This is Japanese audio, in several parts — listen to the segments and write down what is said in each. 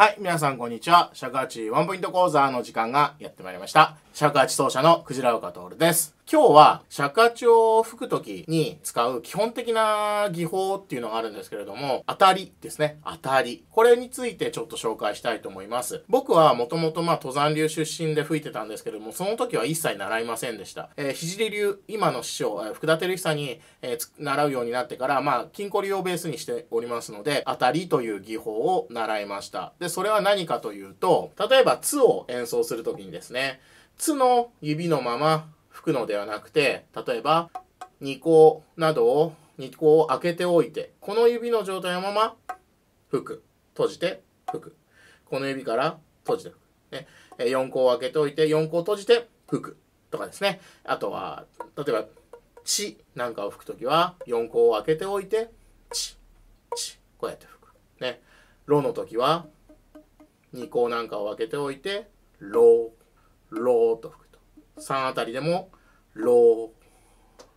はい、皆さんこんにちは。尺八ワンポイント講座の時間がやってまいりました。尺八奏者のくじら岡徹です。今日は尺八を吹く時に使う基本的な技法っていうのがあるんですけれども、当たりですね。当たり。これについてちょっと紹介したいと思います。僕はもともとまあ登山流出身で吹いてたんですけども、その時は一切習いませんでした。えー、り流、今の師匠、えー、福田照久に、えー、習うようになってから、まあ、金庫流をベースにしておりますので、当たりという技法を習いました。で、それは何かというと、例えば、つを演奏するときにですね、つの指のまま吹くのではなくて、例えば2個などを2個を開けておいて、この指の状態のまま吹く。閉じて吹く。この指から閉じて吹く。ね、4個を開けておいて、4個を閉じて吹く。とかですね。あとは、例えば、ちなんかを吹くときは、4個を開けておいて、ち、ち、こうやって吹く。ね。ろのときは、2個なんかを開けておいて、ろ、ろと吹く。3あたりでも、ロー、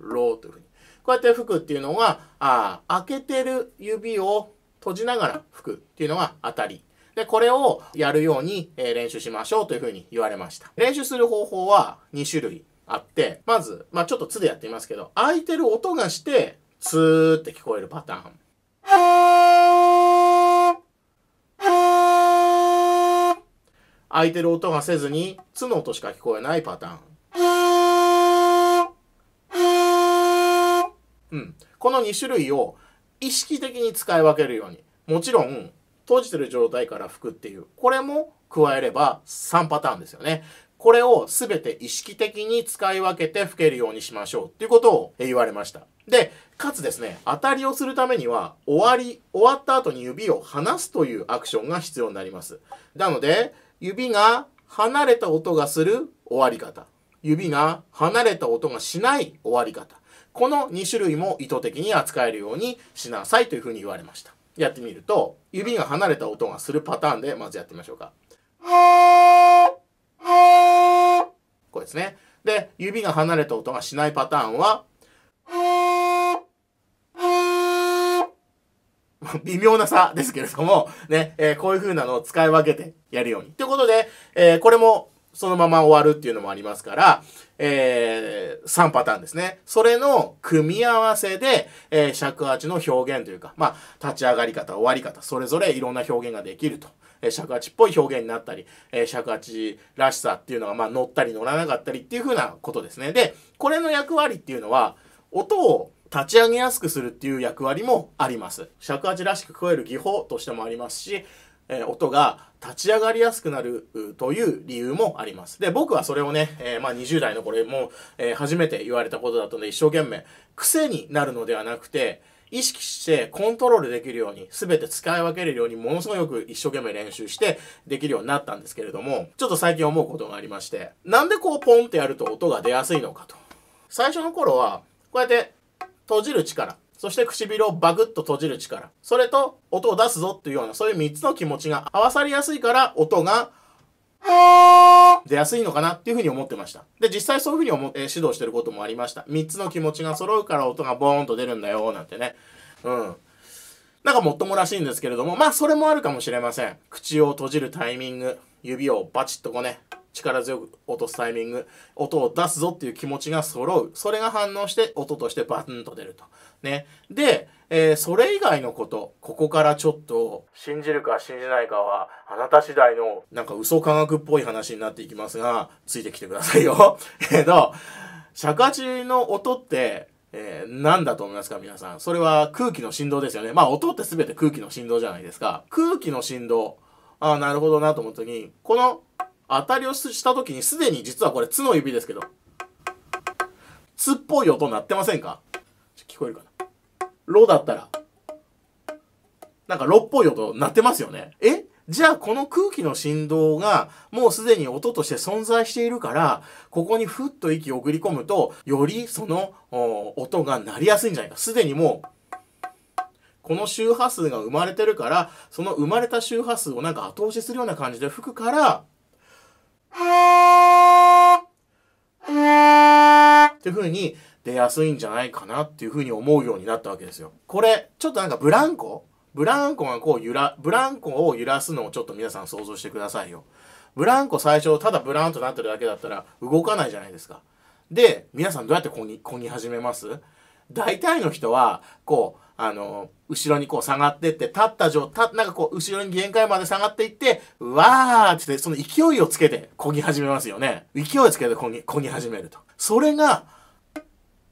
ローというふうに。こうやって吹くっていうのが、あ開けてる指を閉じながら吹くっていうのが当たり。で、これをやるように、え練習しましょうというふうに言われました。練習する方法は2種類あって、まず、まあ、ちょっとつでやってみますけど、開いてる音がして、ツーって聞こえるパターン。開いてる音がせずに、ツの音しか聞こえないパターン。うん、この2種類を意識的に使い分けるようにもちろん閉じてる状態から拭くっていうこれも加えれば3パターンですよねこれを全て意識的に使い分けて拭けるようにしましょうっていうことを言われましたでかつですね当たりをするためには終わり終わった後に指を離すというアクションが必要になりますなので指が離れた音がする終わり方指が離れた音がしない終わり方この2種類も意図的に扱えるようにしなさいというふうに言われました。やってみると、指が離れた音がするパターンでまずやってみましょうか。こうですね。で、指が離れた音がしないパターンは、微妙な差ですけれども、ね、えー、こういう風なのを使い分けてやるように。ということで、えー、これもそのまま終わるっていうのもありますから、えー、3パターンですね。それの組み合わせで、えー、尺八の表現というか、まあ、立ち上がり方、終わり方、それぞれいろんな表現ができると。えー、尺八っぽい表現になったり、えー、尺八らしさっていうのが、まあ、乗ったり乗らなかったりっていう風なことですね。で、これの役割っていうのは、音を立ち上げやすくするっていう役割もあります。尺八らしく聞こえる技法としてもありますし、えー、音が立ち上がりやすくなるという理由もあります。で、僕はそれをね、えー、まあ20代の頃、れも、えー、初めて言われたことだったので一生懸命癖になるのではなくて、意識してコントロールできるように、すべて使い分けるように、ものすごく一生懸命練習してできるようになったんですけれども、ちょっと最近思うことがありまして、なんでこうポンってやると音が出やすいのかと。最初の頃は、こうやって閉じる力、そして唇をバグッと閉じる力。それと音を出すぞっていうような、そういう3つの気持ちが合わさりやすいから音が出やすいのかなっていうふうに思ってました。で、実際そういうふうに思って指導してることもありました。3つの気持ちが揃うから音がボーンと出るんだよ、なんてね。うん。なんかもっともらしいんですけれども、まあそれもあるかもしれません。口を閉じるタイミング、指をバチッとこうね、力強く落とすタイミング、音を出すぞっていう気持ちが揃う。それが反応して音としてバンと出ると。ね。で、えー、それ以外のこと、ここからちょっと、信じるか信じないかは、あなた次第の、なんか嘘科学っぽい話になっていきますが、ついてきてくださいよ。えっと、尺八の音って、えー、何だと思いますか皆さん。それは空気の振動ですよね。まあ音って全て空気の振動じゃないですか。空気の振動。ああ、なるほどなと思った時に、この当たりをした時にすでに実はこれ「つ」の指ですけど「つ」っぽい音鳴ってませんか聞こえるかな「ろ」だったらなんか「ろ」っぽい音鳴ってますよねえじゃあこの空気の振動がもうすでに音として存在しているから、ここにふっと息を送り込むと、よりその音が鳴りやすいんじゃないか。すでにもう、この周波数が生まれてるから、その生まれた周波数をなんか後押しするような感じで吹くから、っていう風に出やすいんじゃないかなっていう風に思うようになったわけですよ。これ、ちょっとなんかブランコブランコがこう揺ら、ブランコを揺らすのをちょっと皆さん想像してくださいよ。ブランコ最初ただブランとなってるだけだったら動かないじゃないですか。で、皆さんどうやってこぎ、こぎ始めます大体の人は、こう、あの、後ろにこう下がってって、立った状、態、なんかこう、後ろに限界まで下がっていって、わーって、その勢いをつけて漕ぎ始めますよね。勢いをつけて漕ぎ、漕ぎ始めると。それが、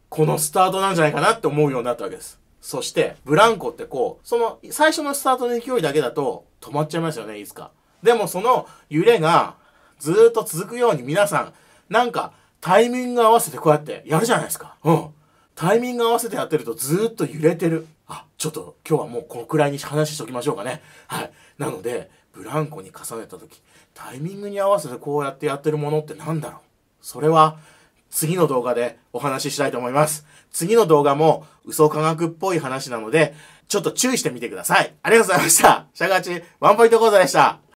このスタートなんじゃないかなって思うようになったわけです。そして、ブランコってこう、その、最初のスタートの勢いだけだと、止まっちゃいますよね、いつか。でもその揺れが、ずーっと続くように皆さん、なんか、タイミング合わせてこうやってやるじゃないですか。うん。タイミング合わせてやってるとずっと揺れてる。あ、ちょっと今日はもうこのくらいに話しておきましょうかね。はい。なので、ブランコに重ねた時、タイミングに合わせてこうやってやってるものって何だろうそれは、次の動画でお話ししたいと思います。次の動画も嘘科学っぽい話なので、ちょっと注意してみてください。ありがとうございました。シャガチワンポイント講座でした。